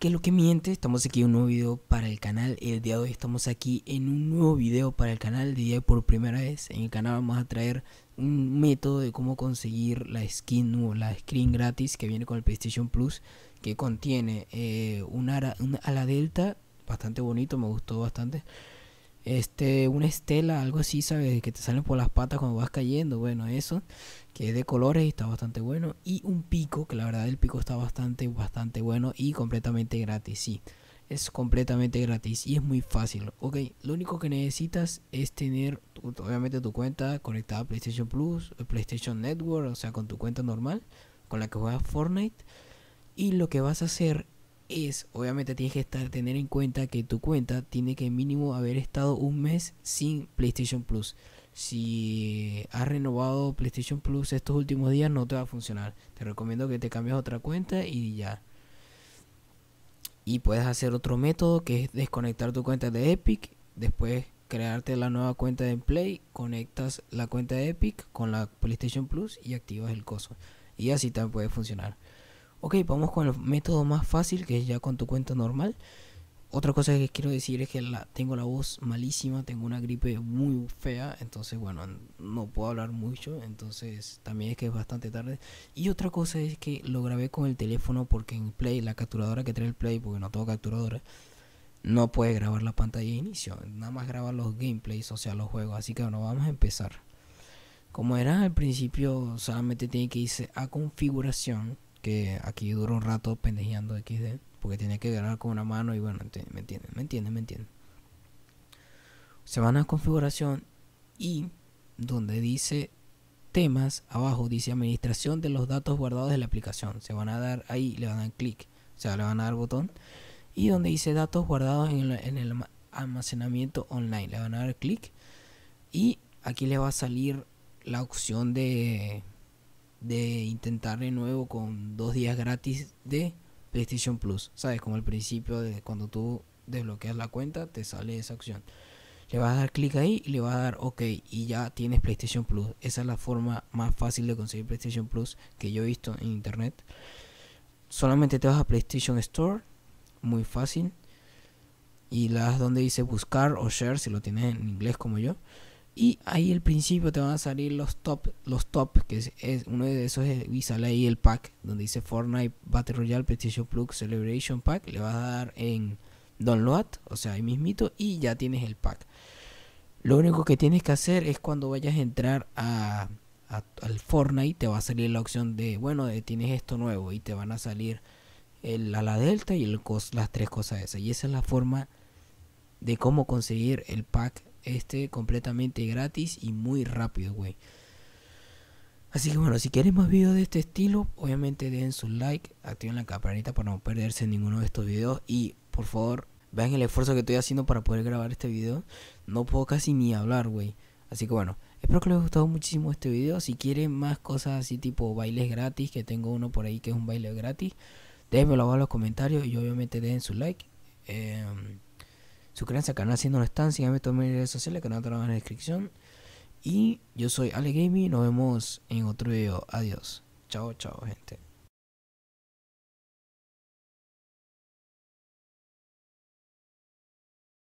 Que es lo que miente? Estamos aquí en un nuevo video para el canal. El día de hoy estamos aquí en un nuevo video para el canal. El día de hoy por primera vez en el canal vamos a traer un método de cómo conseguir la skin o la screen gratis que viene con el PlayStation Plus. Que contiene eh, un ala delta, bastante bonito, me gustó bastante este, una estela, algo así, ¿sabes? Que te salen por las patas cuando vas cayendo. Bueno, eso, que de colores y está bastante bueno. Y un pico, que la verdad el pico está bastante, bastante bueno y completamente gratis, sí. Es completamente gratis y es muy fácil. Ok, lo único que necesitas es tener, obviamente, tu cuenta conectada a PlayStation Plus, eh, PlayStation Network, o sea, con tu cuenta normal, con la que juegas Fortnite. Y lo que vas a hacer es, obviamente tienes que estar, tener en cuenta que tu cuenta tiene que mínimo haber estado un mes sin PlayStation Plus. Si has renovado PlayStation Plus estos últimos días no te va a funcionar. Te recomiendo que te cambies otra cuenta y ya. Y puedes hacer otro método que es desconectar tu cuenta de Epic, después crearte la nueva cuenta de Play, conectas la cuenta de Epic con la PlayStation Plus y activas el coso. Y así también puede funcionar. Ok, vamos con el método más fácil que es ya con tu cuenta normal. Otra cosa que quiero decir es que la, tengo la voz malísima, tengo una gripe muy fea, entonces bueno, no puedo hablar mucho, entonces también es que es bastante tarde. Y otra cosa es que lo grabé con el teléfono porque en Play, la capturadora que trae el Play, porque no tengo capturadora, no puede grabar la pantalla de inicio, nada más graba los gameplays, o sea, los juegos. Así que bueno, vamos a empezar. Como era al principio, solamente tiene que irse a configuración que aquí dura un rato pendejeando XD, porque tiene que grabar con una mano y bueno, me entienden, me entienden, me entienden. Se van a configuración y donde dice temas, abajo dice administración de los datos guardados de la aplicación. Se van a dar ahí, le van a dar clic, o sea, le van a dar botón. Y donde dice datos guardados en el, en el almacenamiento online, le van a dar clic. Y aquí le va a salir la opción de de intentar de nuevo con dos días gratis de PlayStation Plus. ¿Sabes? Como al principio de cuando tú desbloqueas la cuenta, te sale esa opción. Le vas a dar clic ahí y le vas a dar OK y ya tienes PlayStation Plus. Esa es la forma más fácil de conseguir PlayStation Plus que yo he visto en internet. Solamente te vas a PlayStation Store, muy fácil. Y le donde dice buscar o share si lo tienes en inglés como yo y ahí al principio te van a salir los top, los top, que es, uno de esos es, y sale ahí el pack, donde dice Fortnite Battle Royale PlayStation Plus Celebration Pack, le vas a dar en download, o sea, ahí mismito, y ya tienes el pack. Lo único que tienes que hacer es cuando vayas a entrar a, al Fortnite, te va a salir la opción de, bueno, tienes esto nuevo, y te van a salir el, a la delta y el, las tres cosas esas. Y esa es la forma de cómo conseguir el pack este completamente gratis y muy rápido, güey. Así que bueno, si quieren más videos de este estilo, obviamente den su like, activen la campanita para no perderse ninguno de estos videos y por favor vean el esfuerzo que estoy haciendo para poder grabar este video. No puedo casi ni hablar, güey. Así que bueno, espero que les haya gustado muchísimo este video. Si quieren más cosas así tipo bailes gratis, que tengo uno por ahí que es un baile gratis, déjenmelo abajo en los comentarios y obviamente den su like. Em, Suscríbanse al canal si no lo están, síganme en mis redes sociales que no están en la descripción. Y yo soy Ale Gaming, nos vemos en otro video. Adiós. Chao, chao, gente.